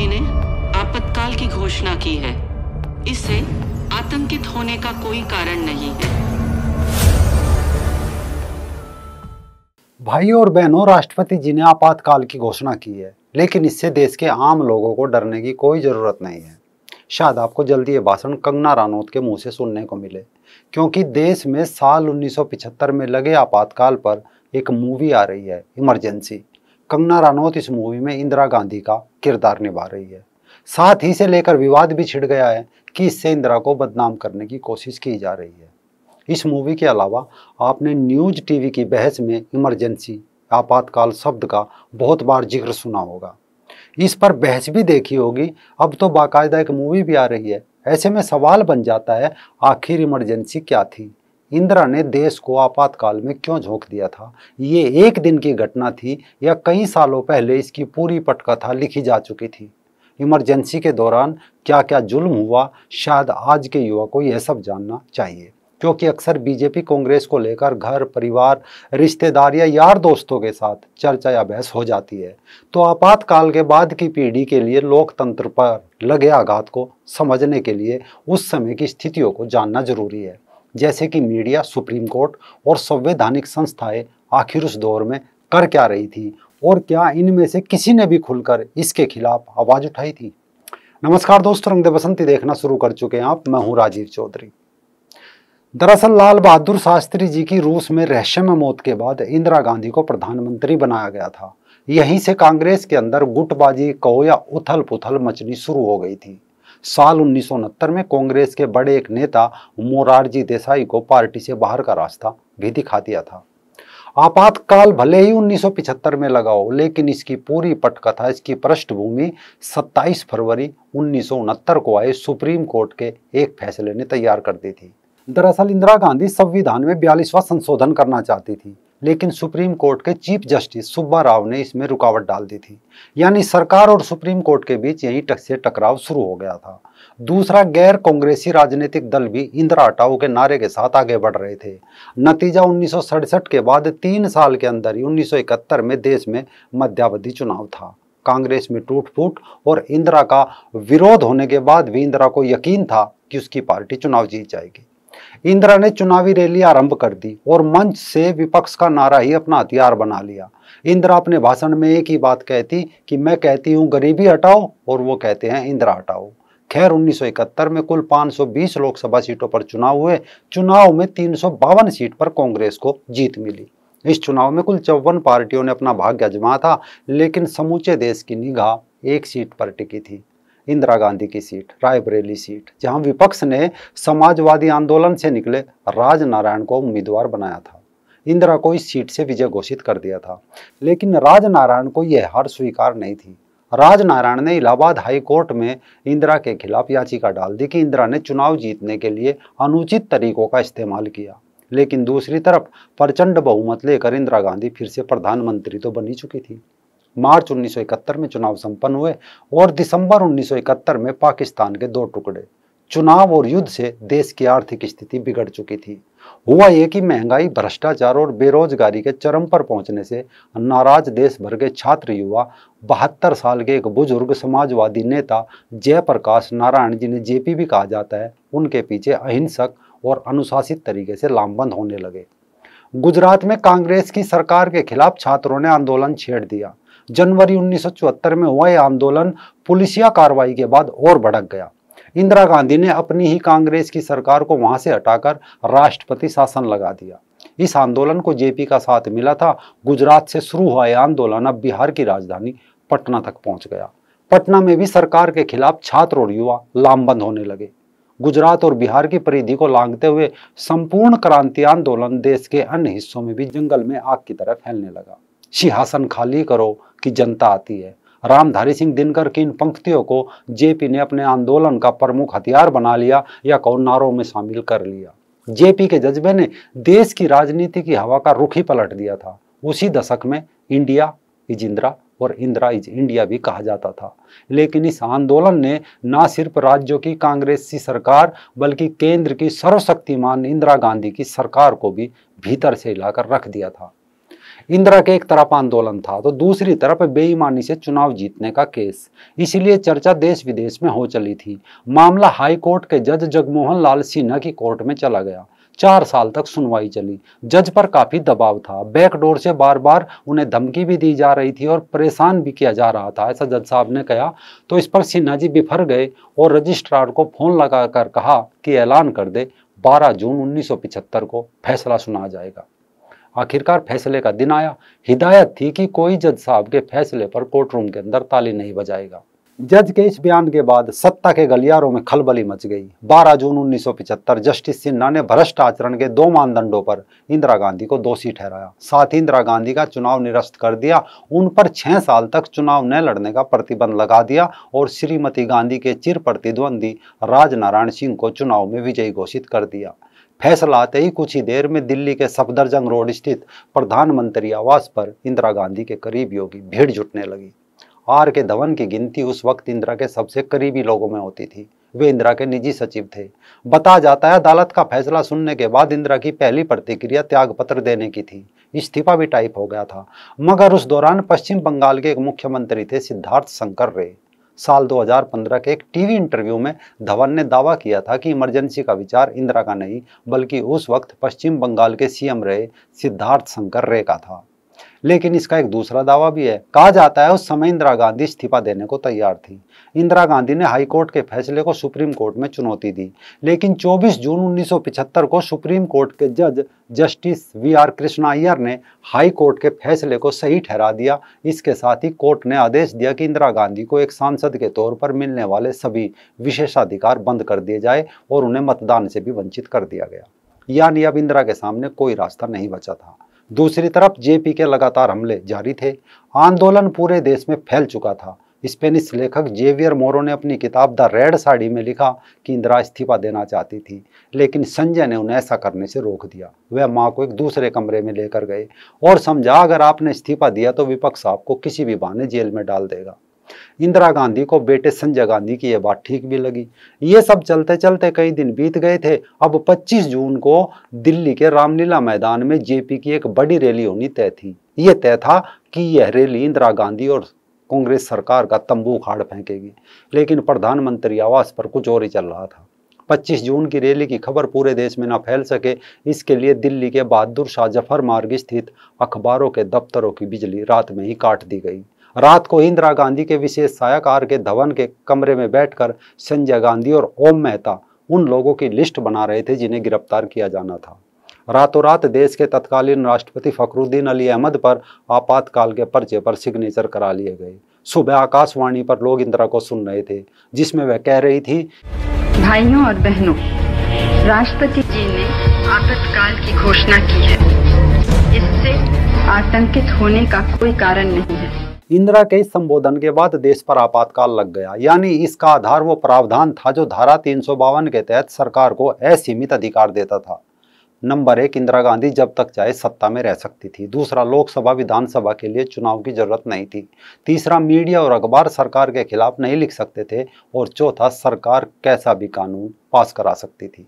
जी ने आपत्काल की घोषणा की है इससे आतंकित होने का कोई कारण नहीं है भाइयों और बहनों राष्ट्रपति जी ने आपातकाल की घोषणा की है लेकिन इससे देश के आम लोगों को डरने की कोई ज़रूरत नहीं है शायद आपको जल्दी ये भाषण कंगना रानौत के मुंह से सुनने को मिले क्योंकि देश में साल 1975 में लगे आपातकाल पर एक मूवी आ रही है इमरजेंसी कंगना रानौत इस मूवी में इंदिरा गांधी का किरदार निभा रही है साथ ही से लेकर विवाद भी छिड़ गया है कि इससे इंदिरा को बदनाम करने की कोशिश की जा रही है इस मूवी के अलावा आपने न्यूज टीवी की बहस में इमरजेंसी आपातकाल शब्द का बहुत बार जिक्र सुना होगा इस पर बहस भी देखी होगी अब तो बाकायदा एक मूवी भी आ रही है ऐसे में सवाल बन जाता है आखिर इमरजेंसी क्या थी इंदिरा ने देश को आपातकाल में क्यों झोंक दिया था ये एक दिन की घटना थी या कई सालों पहले इसकी पूरी पटकथा लिखी जा चुकी थी इमरजेंसी के दौरान क्या क्या जुल्म हुआ शायद आज के युवा को यह सब जानना चाहिए क्योंकि अक्सर बीजेपी कांग्रेस को लेकर घर परिवार रिश्तेदार या यार दोस्तों के साथ चर्चा या बहस हो जाती है तो आपातकाल के बाद की पीढ़ी के लिए लोकतंत्र पर लगे आघात को समझने के लिए उस समय की स्थितियों को जानना जरूरी है जैसे कि मीडिया सुप्रीम कोर्ट और संवैधानिक संस्थाएं आखिर उस दौर में कर क्या रही थी और क्या इनमें से किसी ने भी खुलकर इसके खिलाफ आवाज़ उठाई थी नमस्कार दोस्तों रंगदे बसंती देखना शुरू कर चुके हैं आप मैं हूं राजीव चौधरी दरअसल लाल बहादुर शास्त्री जी की रूस में रहस्यमय मौत के बाद इंदिरा गांधी को प्रधानमंत्री बनाया गया था यहीं से कांग्रेस के अंदर गुटबाजी कहो या उथल पुथल मचनी शुरू हो गई थी साल उन्नीस में कांग्रेस के बड़े एक नेता मोरारजी देसाई को पार्टी से बाहर का रास्ता भी दिखा दिया था आपातकाल भले ही 1975 में लगा हो लेकिन इसकी पूरी पटकथा इसकी पृष्ठभूमि 27 फरवरी उन्नीस को आए सुप्रीम कोर्ट के एक फैसले ने तैयार कर दी थी दरअसल इंदिरा गांधी संविधान में बयालीसवां संशोधन करना चाहती थी लेकिन सुप्रीम कोर्ट के चीफ जस्टिस सुब्बा राव ने इसमें रुकावट डाल दी थी यानी सरकार और सुप्रीम कोर्ट के बीच यहीं टक से टकराव शुरू हो गया था दूसरा गैर कांग्रेसी राजनीतिक दल भी इंदिरा हटाओ के नारे के साथ आगे बढ़ रहे थे नतीजा उन्नीस के बाद तीन साल के अंदर ही उन्नीस में देश में मध्यावधि चुनाव था कांग्रेस में टूट फूट और इंदिरा का विरोध होने के बाद भी इंदिरा को यकीन था कि उसकी पार्टी चुनाव जीत जाएगी इंदिरा ने चुनावी रैली आरंभ कर दी और मंच से विपक्ष का नारा ही अपना हथियार बना लिया इंदिरा अपने भाषण में एक ही बात कहती कि मैं कहती हूँ गरीबी हटाओ और वो कहते हैं इंदिरा हटाओ खैर 1971 में कुल 520 लोकसभा सीटों पर चुनाव हुए चुनाव में तीन सीट पर कांग्रेस को जीत मिली इस चुनाव में कुल चौवन पार्टियों ने अपना भाग्य आजमा था लेकिन समूचे देश की निगाह एक सीट पर टिकी थी इंदिरा गांधी की सीट रायबरेली सीट जहां विपक्ष ने समाजवादी आंदोलन से निकले राज नारायण को उम्मीदवार बनाया था इंदिरा को इस सीट से विजय घोषित कर दिया था लेकिन राज नारायण को यह हार स्वीकार नहीं थी राज नारायण ने इलाहाबाद हाई कोर्ट में इंदिरा के खिलाफ याचिका डाल दी कि इंदिरा ने चुनाव जीतने के लिए अनुचित तरीकों का इस्तेमाल किया लेकिन दूसरी तरफ प्रचंड बहुमत लेकर इंदिरा गांधी फिर से प्रधानमंत्री तो बनी चुकी थी मार्च 1971 में चुनाव संपन्न हुए और दिसंबर 1971 में पाकिस्तान के दो टुकड़े चुनाव और युद्ध से देश की आर्थिक स्थिति बिगड़ चुकी थी हुआ यह कि महंगाई भ्रष्टाचार और बेरोजगारी के चरम पर पहुंचने से नाराज देश भर के छात्र युवा बहत्तर साल के एक बुजुर्ग समाजवादी नेता जयप्रकाश नारायण जिन्हें जेपी भी कहा जाता है उनके पीछे अहिंसक और अनुशासित तरीके से लामबंद होने लगे गुजरात में कांग्रेस की सरकार के खिलाफ छात्रों ने आंदोलन छेड़ दिया जनवरी उन्नीस में वह आंदोलन पुलिसिया कार्रवाई के बाद और भड़क गया इंदिरा गांधी ने अपनी ही कांग्रेस की सरकार को वहां से हटाकर राष्ट्रपति शासन लगा दिया इस आंदोलन को जेपी का साथ मिला था गुजरात से शुरू हुआ आंदोलन अब बिहार की राजधानी पटना तक पहुंच गया पटना में भी सरकार के खिलाफ छात्र और युवा लामबंद होने लगे गुजरात और बिहार की परिधि को लांगते हुए संपूर्ण क्रांति आंदोलन देश के अन्य हिस्सों में भी जंगल में आग की तरह फैलने लगा सिंहासन खाली करो की जनता आती है रामधारी सिंह दिनकर की इन पंक्तियों को जेपी ने अपने आंदोलन का प्रमुख हथियार बना लिया या कौन नारों में शामिल कर लिया जेपी के जज्बे ने देश की राजनीति की हवा का रुख ही पलट दिया था उसी दशक में इंडिया इज इंदिरा और इंदिरा इज इंडिया भी कहा जाता था लेकिन इस आंदोलन ने ना सिर्फ राज्यों की कांग्रेसी सरकार बल्कि केंद्र की सर्वशक्तिमान इंदिरा गांधी की सरकार को भी भीतर से हिलाकर रख दिया था इंदिरा के एक तरफ आंदोलन था तो दूसरी तरफ बेईमानी से चुनाव जीतने का केस इसलिए चर्चा देश विदेश में हो चली थी मामला हाई कोर्ट के जज जगमोहन लाल सिन्हा की कोर्ट में चला गया चार साल तक सुनवाई चली जज पर काफी दबाव था बैकडोर से बार बार उन्हें धमकी भी दी जा रही थी और परेशान भी किया जा रहा था ऐसा जज साहब ने कहा तो इस पर सिन्हा जी बिफर गए और रजिस्ट्रार को फोन लगाकर कहा कि ऐलान कर दे 12 जून 1975 को फैसला सुना जाएगा आखिरकार फैसले का दिन आया हिदायत थी कि कोई जज साहब के फैसले पर कोर्ट रूम के अंदर ताली नहीं बजाएगा जज के इस बयान के बाद सत्ता के गलियारों में खलबली मच गई 12 जून 1975 जस्टिस सिन्हा ने भ्रष्ट आचरण के दो मानदंडों पर इंदिरा गांधी को दोषी ठहराया साथ ही इंदिरा गांधी का चुनाव निरस्त कर दिया उन पर छह साल तक चुनाव न लड़ने का प्रतिबंध लगा दिया और श्रीमती गांधी के चिर प्रतिद्वंदी राजनारायण सिंह को चुनाव में विजयी घोषित कर दिया फैसला आते ही कुछ ही देर में दिल्ली के सफदरजंग रोड स्थित प्रधानमंत्री आवास पर इंदिरा गांधी के करीब योगी भीड़ जुटने लगी आर के धवन की गिनती उस वक्त इंदिरा के सबसे करीबी लोगों में होती थी वे इंदिरा के निजी सचिव थे बताया जाता है अदालत का फैसला सुनने के बाद इंदिरा की पहली प्रतिक्रिया त्यागपत्र देने की थी इस्तीफा भी टाइप हो गया था मगर उस दौरान पश्चिम बंगाल के एक मुख्यमंत्री थे सिद्धार्थ शंकर रे साल 2015 के एक टीवी इंटरव्यू में धवन ने दावा किया था कि इमरजेंसी का विचार इंदिरा का नहीं बल्कि उस वक्त पश्चिम बंगाल के सीएम रहे सिद्धार्थ शंकर रे का था लेकिन इसका एक दूसरा दावा भी है कहा जाता है उस समय इंदिरा गांधी इस्तीफा देने को तैयार थी इंदिरा गांधी ने हाईकोर्ट के फैसले को सुप्रीम कोर्ट में चुनौती दी लेकिन 24 जून 1975 को सुप्रीम कोर्ट के जज justice V R Krishna Iyer ने हाई कोर्ट के फैसले को सही ठहरा दिया इसके साथ ही कोर्ट ने आदेश दिया कि इंदिरा गांधी को एक सांसद के तौर पर मिलने वाले सभी विशेषाधिकार बंद कर दिए जाए और उन्हें मतदान से भी वंचित कर दिया गया यानी अब इंदिरा के सामने कोई रास्ता नहीं बचा था दूसरी तरफ जेपी के लगातार हमले जारी थे आंदोलन पूरे देश में फैल चुका था स्पेनिश लेखक जेवियर मोरो ने अपनी किताब द रेड साड़ी में लिखा कि इंदिरा इस्तीफा देना चाहती थी लेकिन संजय ने उन्हें ऐसा करने से रोक दिया वह माँ को एक दूसरे कमरे में लेकर गए और समझा अगर आपने इस्तीफा दिया तो विपक्ष आपको किसी भी बहाने जेल में डाल देगा इंदिरा गांधी को बेटे संजय गांधी की यह बात ठीक भी लगी ये सब चलते चलते कई दिन बीत गए थे अब 25 जून को दिल्ली के रामलीला मैदान में जेपी की एक बड़ी रैली होनी तय थी ये तय था कि यह रैली इंदिरा गांधी और कांग्रेस सरकार का तंबू उखाड़ फेंकेगी लेकिन प्रधानमंत्री आवास पर कुछ और ही चल रहा था 25 जून की रैली की खबर पूरे देश में ना फैल सके इसके लिए दिल्ली के बहादुर शाह जफर मार्ग स्थित अखबारों के दफ्तरों की बिजली रात में ही काट दी गई रात को इंदिरा गांधी के विशेष सहायकार के धवन के कमरे में बैठकर संजय गांधी और ओम मेहता उन लोगों की लिस्ट बना रहे थे जिन्हें गिरफ्तार किया जाना था रातों रात देश के तत्कालीन राष्ट्रपति फखरुद्दीन अली अहमद पर आपातकाल के पर्चे पर सिग्नेचर करा लिए गए सुबह आकाशवाणी पर लोग इंदिरा को सुन रहे थे जिसमें वह कह रही थी भाइयों और बहनों राष्ट्रपति जी ने आपातकाल की घोषणा की है इससे आतंकित होने का कोई कारण नहीं है इंदिरा के इस संबोधन के बाद देश पर आपातकाल लग गया यानी इसका आधार वो प्रावधान था जो धारा तीन के तहत सरकार को असीमित अधिकार देता था नंबर एक इंदिरा गांधी जब तक चाहे सत्ता में रह सकती थी दूसरा लोकसभा विधानसभा के लिए चुनाव की जरूरत नहीं थी तीसरा मीडिया और अखबार सरकार के खिलाफ नहीं लिख सकते थे और चौथा सरकार कैसा भी कानून पास करा सकती थी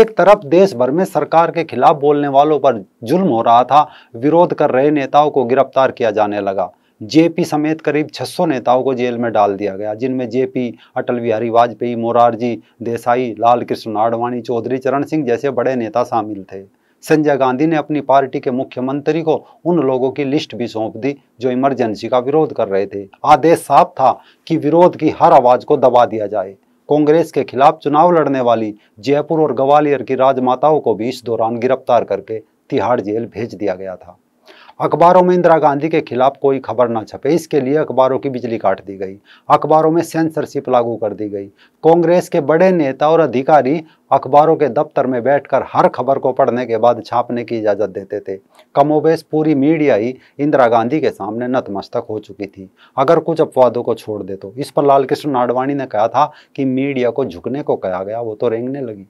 एक तरफ देश भर में सरकार के खिलाफ बोलने वालों पर जुल्म हो रहा था विरोध कर रहे नेताओं को गिरफ्तार किया जाने लगा जेपी समेत करीब 600 नेताओं को जेल में डाल दिया गया जिनमें जेपी अटल बिहारी वाजपेयी मोरारजी देसाई लाल कृष्ण आडवाणी चौधरी चरण सिंह जैसे बड़े नेता शामिल थे संजय गांधी ने अपनी पार्टी के मुख्यमंत्री को उन लोगों की लिस्ट भी सौंप दी जो इमरजेंसी का विरोध कर रहे थे आदेश साफ था कि विरोध की हर आवाज को दबा दिया जाए कांग्रेस के खिलाफ चुनाव लड़ने वाली जयपुर और ग्वालियर की राजमाताओं को भी इस दौरान गिरफ्तार करके तिहाड़ जेल भेज दिया गया था अखबारों में इंदिरा गांधी के खिलाफ कोई खबर ना छपे इसके लिए अखबारों की बिजली काट दी गई अखबारों में सेंसरशिप लागू कर दी गई कांग्रेस के बड़े नेता और अधिकारी अखबारों के दफ्तर में बैठकर हर खबर को पढ़ने के बाद छापने की इजाज़त देते थे कमोबेश पूरी मीडिया ही इंदिरा गांधी के सामने नतमस्तक हो चुकी थी अगर कुछ अपवादों को छोड़ दे तो इस पर लालकृष्ण आडवाणी ने कहा था कि मीडिया को झुकने को कहा गया वो तो रेंगने लगी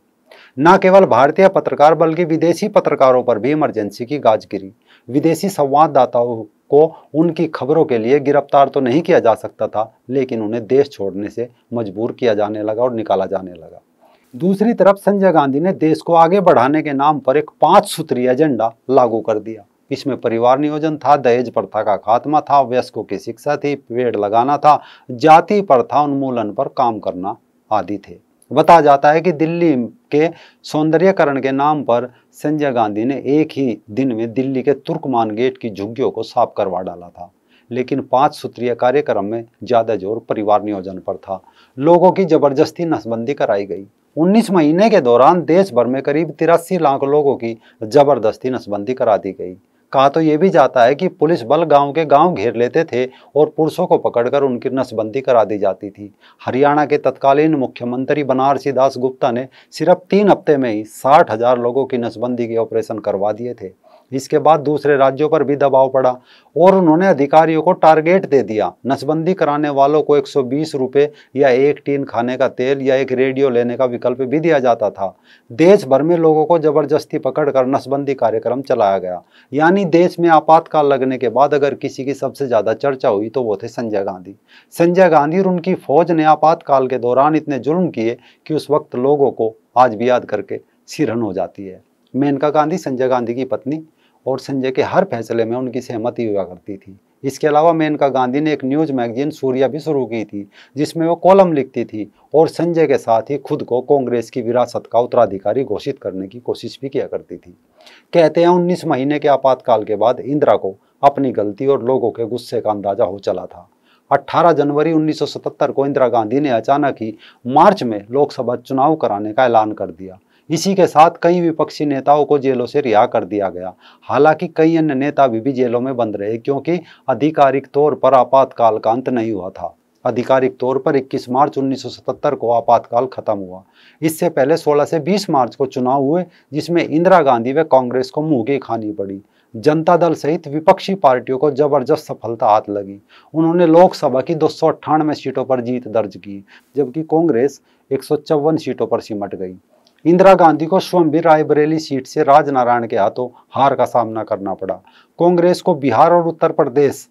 न केवल भारतीय पत्रकार बल्कि विदेशी पत्रकारों पर भी इमरजेंसी की गाज गिरी विदेशी संवाददाताओं को उनकी खबरों के लिए गिरफ्तार तो नहीं किया जा सकता था लेकिन उन्हें देश छोड़ने से मजबूर किया जाने लगा और निकाला जाने लगा दूसरी तरफ संजय गांधी ने देश को आगे बढ़ाने के नाम पर एक पांच सूत्री एजेंडा लागू कर दिया इसमें परिवार नियोजन था दहेज प्रथा का खात्मा था वयस्कों की शिक्षा थी पेड़ लगाना था जाति प्रथा उन्मूलन पर काम करना आदि थे बताया जाता है कि दिल्ली के सौंदर्यकरण के नाम पर संजय गांधी ने एक ही दिन में दिल्ली के तुर्कमान गेट की झुग्गियों को साफ करवा डाला था लेकिन पांच सूत्रीय कार्यक्रम में ज़्यादा जोर परिवार नियोजन पर था लोगों की जबरदस्ती नसबंदी कराई गई 19 महीने के दौरान देश भर में करीब तिरासी लाख लोगों की जबरदस्ती नसबंदी करा दी गई कहा तो ये भी जाता है कि पुलिस बल गांव के गांव घेर लेते थे और पुरुषों को पकड़कर उनकी नसबंदी करा दी जाती थी हरियाणा के तत्कालीन मुख्यमंत्री बनारसी दास गुप्ता ने सिर्फ तीन हफ्ते में ही साठ हजार लोगों की नसबंदी के ऑपरेशन करवा दिए थे इसके बाद दूसरे राज्यों पर भी दबाव पड़ा और उन्होंने अधिकारियों को टारगेट दे दिया नसबंदी कराने वालों को 120 रुपए या एक टीन खाने का तेल या एक रेडियो लेने का विकल्प भी दिया जाता था देश भर में लोगों को जबरदस्ती पकड़कर नसबंदी कार्यक्रम चलाया गया यानी देश में आपातकाल लगने के बाद अगर किसी की सबसे ज़्यादा चर्चा हुई तो वो थे संजय गांधी संजय गांधी और उनकी फौज ने आपातकाल के दौरान इतने जुल्म किए कि उस वक्त लोगों को आज भी याद करके सिरहन हो जाती है मेनका गांधी संजय गांधी की पत्नी और संजय के हर फैसले में उनकी सहमति हुआ करती थी इसके अलावा मेनका गांधी ने एक न्यूज मैगजीन सूर्या भी शुरू की थी जिसमें वो कॉलम लिखती थी और संजय के साथ ही खुद को कांग्रेस की विरासत का उत्तराधिकारी घोषित करने की कोशिश भी किया करती थी कहते हैं उन्नीस महीने के आपातकाल के बाद इंदिरा को अपनी गलती और लोगों के गुस्से का अंदाजा हो चला था 18 जनवरी 1977 को इंदिरा गांधी ने अचानक ही मार्च में लोकसभा चुनाव कराने का ऐलान कर दिया इसी के साथ कई विपक्षी नेताओं को जेलों से रिहा कर दिया गया हालांकि कई अन्य नेता भी, भी जेलों में बंद रहे क्योंकि आधिकारिक तौर पर आपातकाल का अंत नहीं हुआ था आधिकारिक तौर पर 21 मार्च 1977 को आपातकाल खत्म हुआ इससे पहले 16 से 20 मार्च को चुनाव हुए जिसमें इंदिरा गांधी व कांग्रेस को मुंह की खानी पड़ी जनता दल सहित विपक्षी पार्टियों को जबरदस्त सफलता हाथ लगी उन्होंने लोकसभा की दो सीटों पर जीत दर्ज की जबकि कांग्रेस एक सीटों पर सिमट गई इंदिरा गांधी को स्वयं भी रायबरेली सीट से राजनारायण के हाथों हार का सामना करना पड़ा कांग्रेस को बिहार और उत्तर प्रदेश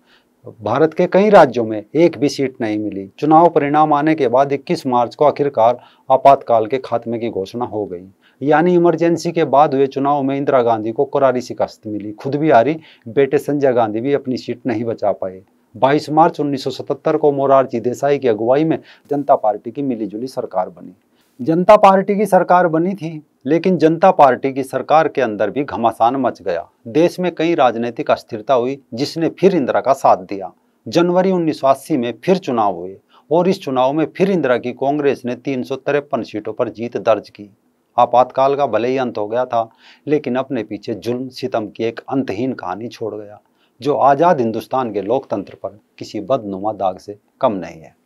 भारत के कई राज्यों में एक भी सीट नहीं मिली चुनाव परिणाम आने के बाद 21 मार्च को आखिरकार आपातकाल के खात्मे की घोषणा हो गई यानी इमरजेंसी के बाद हुए चुनाव में इंदिरा गांधी को करारी शिकस्त मिली खुद भी हारी बेटे संजय गांधी भी अपनी सीट नहीं बचा पाए 22 मार्च 1977 को मोरारजी देसाई की अगुवाई में जनता पार्टी की मिलीजुली सरकार बनी जनता पार्टी की सरकार बनी थी लेकिन जनता पार्टी की सरकार के अंदर भी घमासान मच गया देश में कई राजनीतिक अस्थिरता हुई जिसने फिर इंदिरा का साथ दिया जनवरी उन्नीस में फिर चुनाव हुए और इस चुनाव में फिर इंदिरा की कांग्रेस ने तीन सीटों पर जीत दर्ज की आपातकाल का भले ही अंत हो गया था लेकिन अपने पीछे जुल्म सितम की एक अंतहीन कहानी छोड़ गया जो आज़ाद हिंदुस्तान के लोकतंत्र पर किसी बदनुमा दाग से कम नहीं है